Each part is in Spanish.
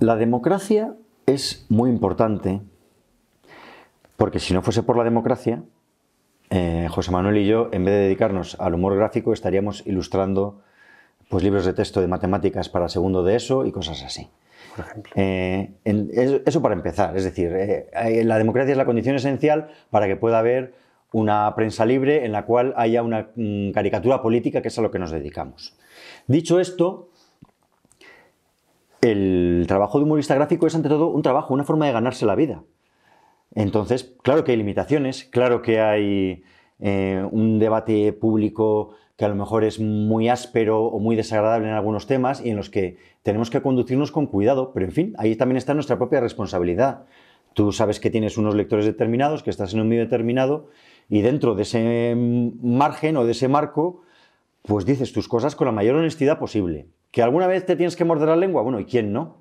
La democracia es muy importante porque si no fuese por la democracia, eh, José Manuel y yo, en vez de dedicarnos al humor gráfico, estaríamos ilustrando pues, libros de texto de matemáticas para segundo de eso y cosas así. Eh, eso, para empezar, es decir, eh, la democracia es la condición esencial para que pueda haber una prensa libre en la cual haya una mm, caricatura política, que es a lo que nos dedicamos. Dicho esto, el trabajo de humorista gráfico es ante todo un trabajo, una forma de ganarse la vida. Entonces, claro que hay limitaciones, claro que hay eh, un debate público que a lo mejor es muy áspero o muy desagradable en algunos temas y en los que tenemos que conducirnos con cuidado, pero en fin, ahí también está nuestra propia responsabilidad. Tú sabes que tienes unos lectores determinados, que estás en un medio determinado y dentro de ese margen o de ese marco, pues dices tus cosas con la mayor honestidad posible. ¿Que alguna vez te tienes que morder la lengua? Bueno, ¿y quién no?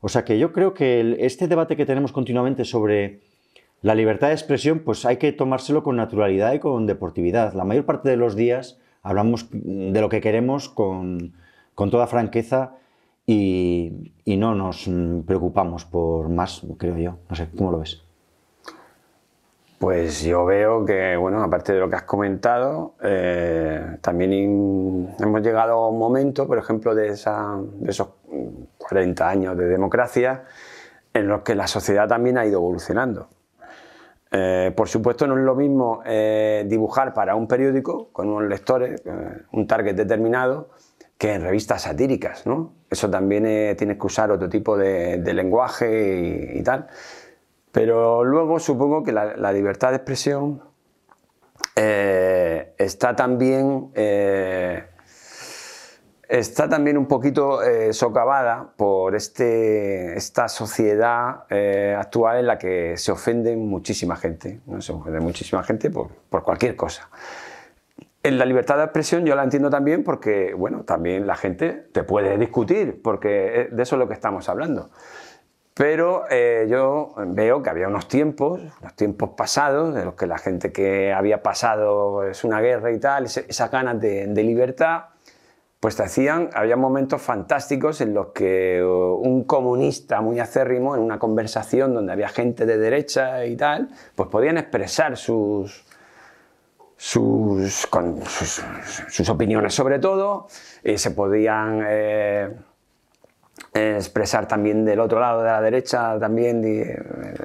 O sea que yo creo que este debate que tenemos continuamente sobre la libertad de expresión, pues hay que tomárselo con naturalidad y con deportividad. La mayor parte de los días hablamos de lo que queremos con, toda franqueza y no nos preocupamos por más, creo yo. No sé, ¿cómo lo ves? Pues yo veo que, bueno, aparte de lo que has comentado, eh, también hemos llegado a un momento, por ejemplo, de, esos 40 años de democracia, en los que la sociedad también ha ido evolucionando. Eh, por supuesto, no es lo mismo eh, dibujar para un periódico con unos lectores, un target determinado, que en revistas satíricas, ¿no? Eso también tienes que usar otro tipo de, lenguaje y tal. Pero luego supongo que la, libertad de expresión eh, está también... Eh, está también un poquito eh, socavada por este, esta sociedad actual en la que se ofenden muchísima gente, se ofende muchísima gente por, cualquier cosa. En la libertad de expresión yo la entiendo también porque, bueno, también la gente te puede discutir, porque de eso es lo que estamos hablando. Pero eh, yo veo que había unos tiempos, unos tiempos pasados, de los que la gente que había pasado es una guerra y tal, esas ganas de, libertad, pues te hacían, había momentos fantásticos en los que eh, un comunista muy acérrimo, en una conversación donde había gente de derecha y tal, pues podían expresar sus, sus, opiniones sobre todo, y se podían... Eh, expresar también del otro lado de la derecha también eh,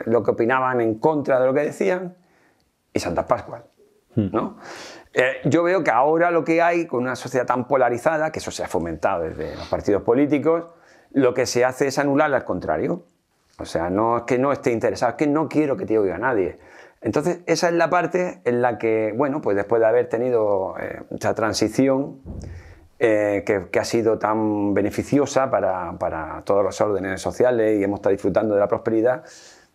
lo que opinaban en contra de lo que decían y Santa Pascual. Hmm. ¿no? Eh, yo veo que ahora lo que hay con una sociedad tan polarizada, que eso se ha fomentado desde los partidos políticos, lo que se hace es anular al contrario. O sea, no es que no esté interesado, es que no quiero que te oiga nadie. Entonces, esa es la parte en la que, bueno, pues después de haber tenido mucha eh, transición, eh, que, ha sido tan beneficiosa para, todos los órdenes sociales y hemos estado disfrutando de la prosperidad,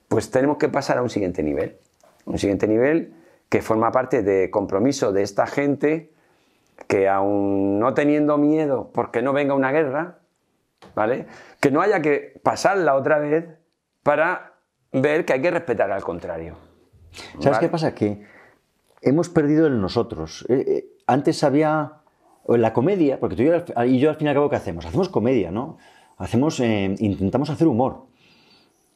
pues tenemos que pasar a un siguiente nivel. Un siguiente nivel que forma parte de compromiso de esta gente que aún no teniendo miedo porque no venga una guerra, ¿vale? Que no haya que pasarla otra vez para ver que hay que respetar al contrario. ¿Sabes qué pasa? Que hemos perdido el nosotros. Eh, eh, antes había la comedia, porque tú y yo, al fin y al cabo, ¿qué hacemos? Hacemos comedia, ¿no? Hacemos, eh, intentamos hacer humor.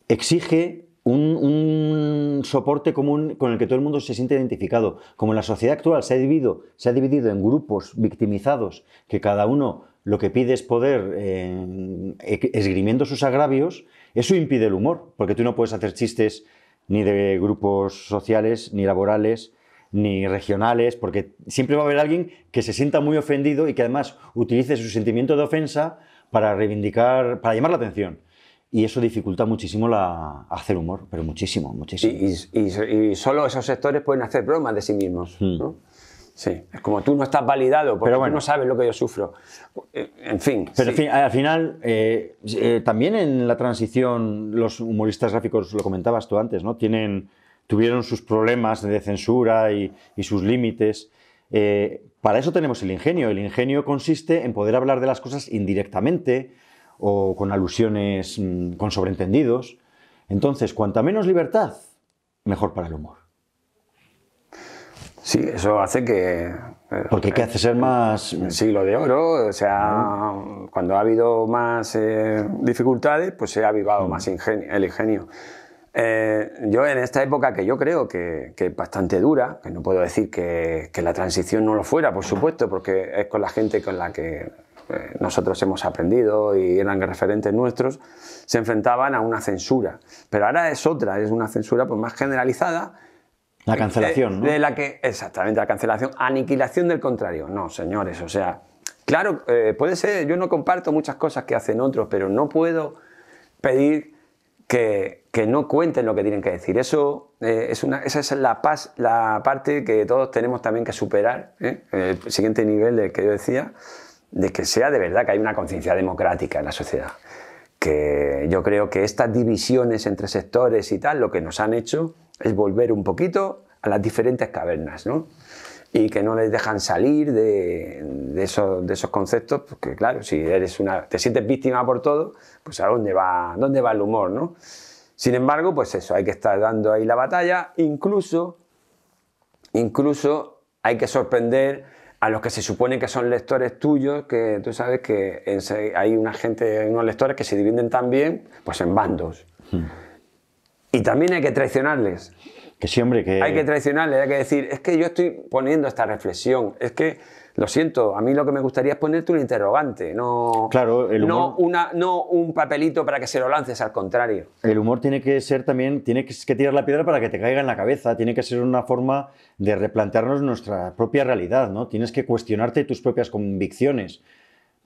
Exige un, soporte común con el que todo el mundo se siente identificado. Como en la sociedad actual se ha dividido, se ha dividido en grupos victimizados, que cada uno lo que pide es poder eh, e-, esgrimiendo sus agravios, eso impide el humor, porque tú no puedes hacer chistes ni de grupos sociales, ni laborales, ni regionales, porque siempre va a haber alguien que se sienta muy ofendido y que además utilice su sentimiento de ofensa para reivindicar, para llamar la atención. Y eso dificulta muchísimo hacer humor, pero muchísimo, muchísimo. Y, y, solo esos sectores pueden hacer bromas de sí mismos. Hmm. Sí, es como tú no estás validado, porque pero bueno. no sabes lo que yo sufro. En fin. Pero al final, eh, eh, también en la transición, los humoristas gráficos, lo comentabas tú antes, ¿no? Tienen tuvieron sus problemas de censura y, sus límites. Eh, para eso tenemos el ingenio. El ingenio consiste en poder hablar de las cosas indirectamente o con alusiones, mm, con sobreentendidos. Entonces, cuanta menos libertad, mejor para el humor. Sí, eso hace que... Eh, Porque ¿qué hace ser más... Siglo de oro, o sea, cuando ha habido más eh, dificultades, pues se ha avivado mm. más el ingenio. Eh, yo en esta época que yo creo que, es bastante dura, que no puedo decir que, que, la transición no lo fuera, por supuesto, porque es con la gente con la que eh, nosotros hemos aprendido y eran referentes nuestros, se enfrentaban a una censura. Pero ahora es otra, es una censura pues, más generalizada. La cancelación, eh, de, ¿no? la que, exactamente, la cancelación, aniquilación del contrario. No, señores, o sea, claro, puede ser, yo no comparto muchas cosas que hacen otros, pero no puedo pedir que, no cuenten lo que tienen que decir. Eso eh, es una, esa es la, paz, la parte que todos tenemos también que superar, ¿eh? el siguiente nivel que yo decía, de que sea de verdad que hay una conciencia democrática en la sociedad. Que yo creo que estas divisiones entre sectores y tal, lo que nos han hecho es volver un poquito a las diferentes cavernas, ¿no? y que no les dejan salir de, esos, conceptos, porque pues claro, si eres una, te sientes víctima por todo, pues a dónde va, dónde va el humor, ¿no? Sin embargo, pues eso, hay que estar dando ahí la batalla, incluso, incluso hay que sorprender a los que se supone que son lectores tuyos, que tú sabes que hay una gente, unos lectores que se dividen también, pues en bandos. Hmm. Y también hay que traicionarles. Que siempre que... Hay que traicionarle, hay que decir, es que yo estoy poniendo esta reflexión, es que, lo siento, a mí lo que me gustaría es ponerte un interrogante, no, claro, el humor, no, una, no un papelito para que se lo lances, al contrario. El humor tiene que ser también, tiene que tirar la piedra para que te caiga en la cabeza, tiene que ser una forma de replantearnos nuestra propia realidad, ¿no? Tienes que cuestionarte tus propias convicciones.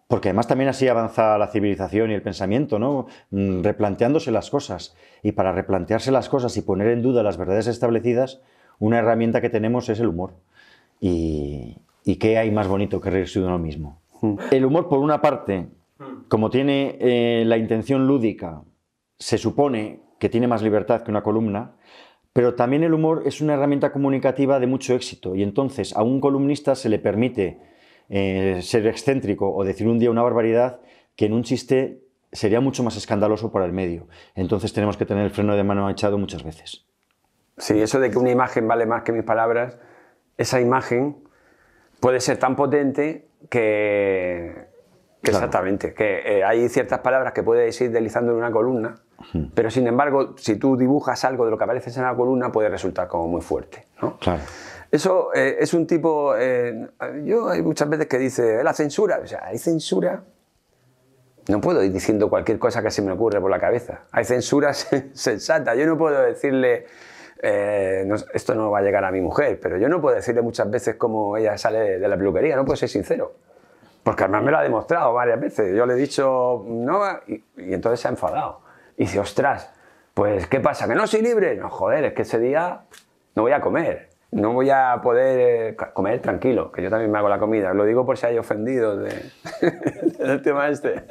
Porque además también así avanza la civilización y el pensamiento, ¿no? Mm, replanteándose las cosas. Y para replantearse las cosas y poner en duda las verdades establecidas, una herramienta que tenemos es el humor. Y, qué hay más bonito que reírse de uno mismo. Hmm. El humor, por una parte, hmm. como tiene eh, la intención lúdica, se supone que tiene más libertad que una columna, pero también el humor es una herramienta comunicativa de mucho éxito. Y entonces a un columnista se le permite eh, ser excéntrico o decir un día una barbaridad que en un chiste sería mucho más escandaloso para el medio. Entonces tenemos que tener el freno de mano echado muchas veces. Sí, eso de que una imagen vale más que mis palabras, esa imagen puede ser tan potente que... Exactamente, que eh, hay ciertas palabras que puedes ir deslizando en una columna, pero sin embargo, si tú dibujas algo de lo que aparece en la columna, puede resultar como muy fuerte. ¿no? Claro. Eso eh, es un tipo. Eh, yo hay muchas veces que dice, la censura. O sea, hay censura. No puedo ir diciendo cualquier cosa que se me ocurre por la cabeza. Hay censura sensata, Yo no puedo decirle. Eh, esto no va a llegar a mi mujer, pero yo no puedo decirle muchas veces cómo ella sale de la peluquería, no puedo ser sincero. Porque además me lo ha demostrado varias veces. Yo le he dicho, no, y, y entonces se ha enfadado. Y dice, ostras, pues ¿qué pasa? ¿Que no soy libre? No, joder, es que ese día no voy a comer no voy a poder eh, comer tranquilo, que yo también me hago la comida. Lo digo por si hay ofendido de, del tema este.